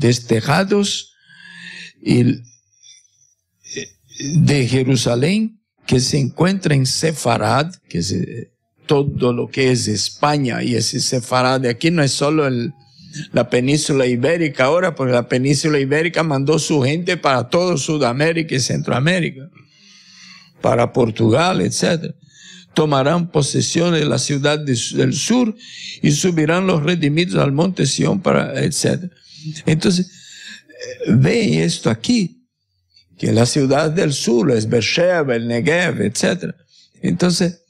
destejados de Jerusalén, que se encuentra en Sefarad, que es eh, todo lo que es España, y ese Sefarad de aquí no es solo la península ibérica ahora, porque la península ibérica mandó su gente para todo Sudamérica y Centroamérica, para Portugal, etc. Tomarán posesión de la ciudad del sur y subirán los redimidos al monte Sión, para, etc. Entonces, eh, ve esto aquí, que la ciudad del sur es Beersheba, el Negev, etc. Entonces,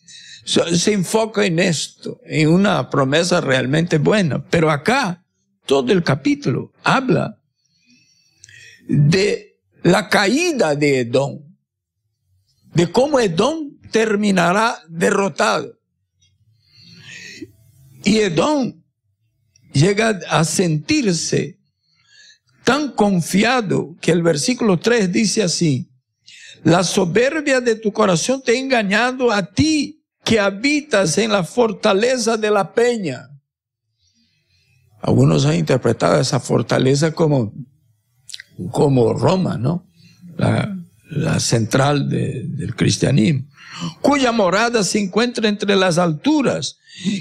se enfoca en esto, en una promesa realmente buena. Pero acá, todo el capítulo habla de la caída de Edom, de cómo Edom terminará derrotado. Y Edom llega a sentirse tan confiado que el versículo 3 dice así, la soberbia de tu corazón te ha engañado a ti que habitas en la fortaleza de la peña. Algunos han interpretado esa fortaleza como, como Roma, ¿no? La, central del cristianismo, cuya morada se encuentra entre las alturas,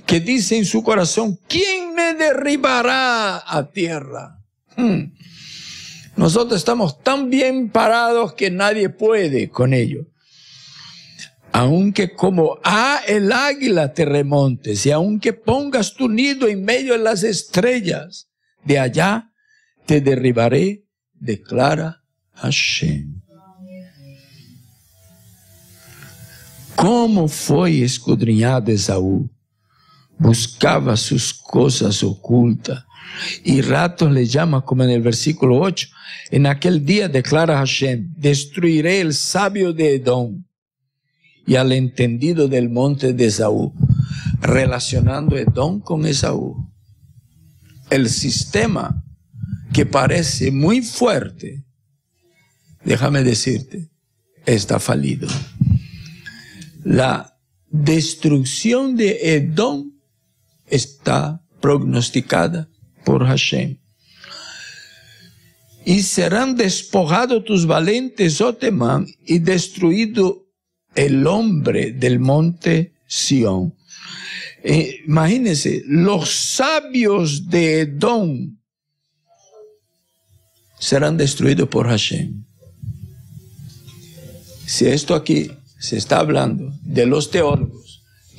que dice en su corazón, ¿quién me derribará a tierra? Hmm. Nosotros estamos tan bien parados que nadie puede con ello. Aunque como a el águila te remontes y aunque pongas tu nido en medio de las estrellas, de allá te derribaré, declara Hashem. fue fue escudriñado Esaú? buscaba sus cosas ocultas. Y ratos le llama, como en el versículo 8, en aquel día declara Hashem, destruiré el sabio de Edom y al entendido del monte de Esaú, relacionando Edom con Esaú. El sistema que parece muy fuerte, déjame decirte, está fallido. La destrucción de Edom está prognosticada por Hashem. Y serán despojados tus valientes, Otemán, oh y destruido el hombre del monte Sión. Eh, imagínense, los sabios de Edom serán destruidos por Hashem. Si esto aquí se está hablando de los teólogos,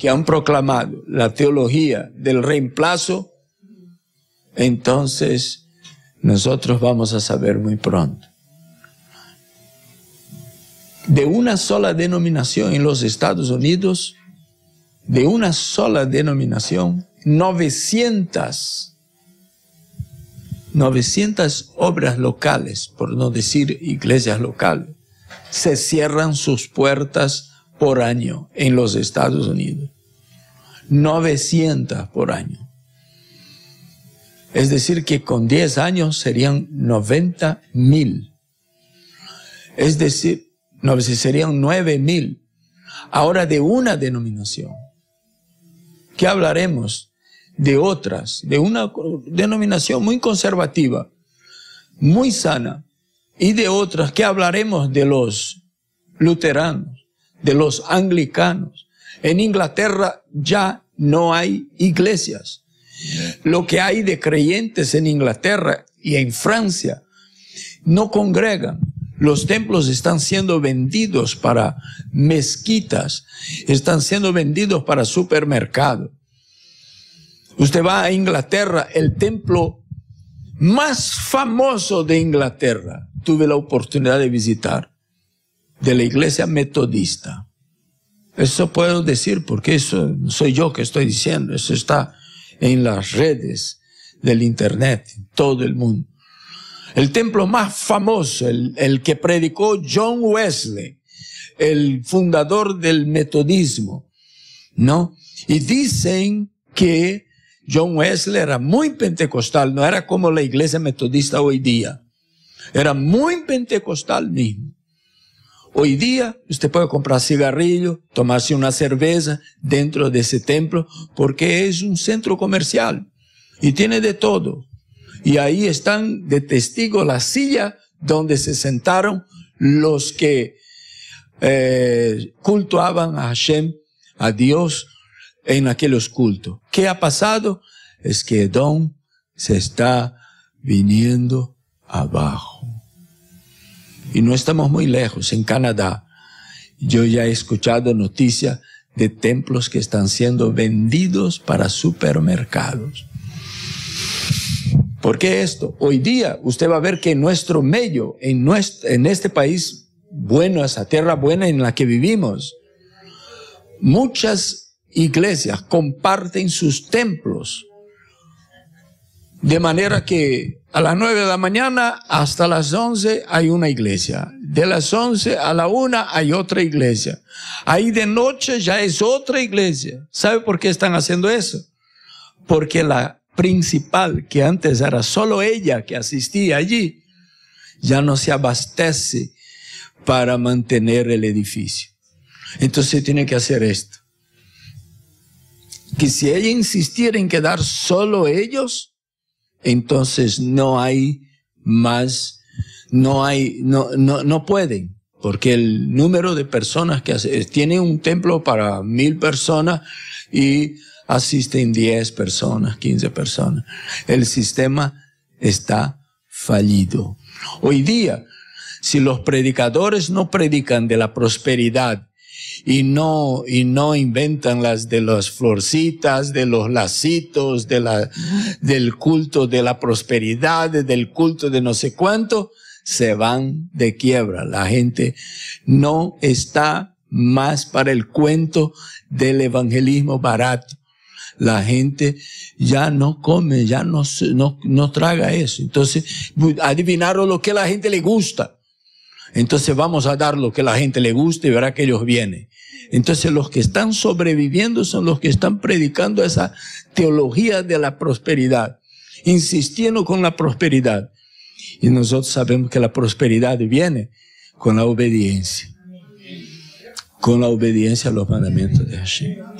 que han proclamado la teología del reemplazo, entonces nosotros vamos a saber muy pronto. De una sola denominación en los Estados Unidos, de una sola denominación, 900, 900 obras locales, por no decir iglesias locales, se cierran sus puertas por año en los Estados Unidos. 900 por año. Es decir, que con 10 años serían 90 Es decir, no, serían 9 mil. Ahora de una denominación. ¿Qué hablaremos? De otras, de una denominación muy conservativa, muy sana, y de otras, ¿qué hablaremos de los luteranos? de los anglicanos. En Inglaterra ya no hay iglesias. Lo que hay de creyentes en Inglaterra y en Francia no congregan. Los templos están siendo vendidos para mezquitas, están siendo vendidos para supermercados. Usted va a Inglaterra, el templo más famoso de Inglaterra, tuve la oportunidad de visitar de la iglesia metodista. Eso puedo decir porque eso soy yo que estoy diciendo, eso está en las redes del internet, en todo el mundo. El templo más famoso, el que predicó John Wesley, el fundador del metodismo, ¿no? Y dicen que John Wesley era muy pentecostal, no era como la iglesia metodista hoy día. Era muy pentecostal mismo. Hoy día usted puede comprar cigarrillo, tomarse una cerveza dentro de ese templo porque es un centro comercial y tiene de todo. Y ahí están de testigo la silla donde se sentaron los que eh, cultuaban a Hashem, a Dios, en aquellos cultos. ¿Qué ha pasado? Es que Edom se está viniendo abajo y no estamos muy lejos, en Canadá, yo ya he escuchado noticias de templos que están siendo vendidos para supermercados. ¿Por qué esto? Hoy día usted va a ver que en nuestro medio, en, en este país bueno, esa tierra buena en la que vivimos, muchas iglesias comparten sus templos de manera que a las 9 de la mañana hasta las 11 hay una iglesia. De las 11 a la 1 hay otra iglesia. Ahí de noche ya es otra iglesia. ¿Sabe por qué están haciendo eso? Porque la principal, que antes era solo ella que asistía allí, ya no se abastece para mantener el edificio. Entonces tiene que hacer esto. Que si ella insistiera en quedar solo ellos, entonces no hay más, no hay, no, no, no pueden, porque el número de personas que eh, tiene un templo para mil personas y asisten diez personas, quince personas. El sistema está fallido. Hoy día, si los predicadores no predican de la prosperidad y no, y no inventan las de las florcitas, de los lacitos, de la, del culto de la prosperidad, del culto de no sé cuánto, se van de quiebra. La gente no está más para el cuento del evangelismo barato. La gente ya no come, ya no, no, no traga eso. Entonces, adivinaron lo que a la gente le gusta. Entonces vamos a dar lo que la gente le guste y verá que ellos vienen. Entonces los que están sobreviviendo son los que están predicando esa teología de la prosperidad, insistiendo con la prosperidad. Y nosotros sabemos que la prosperidad viene con la obediencia, con la obediencia a los mandamientos de Hashem.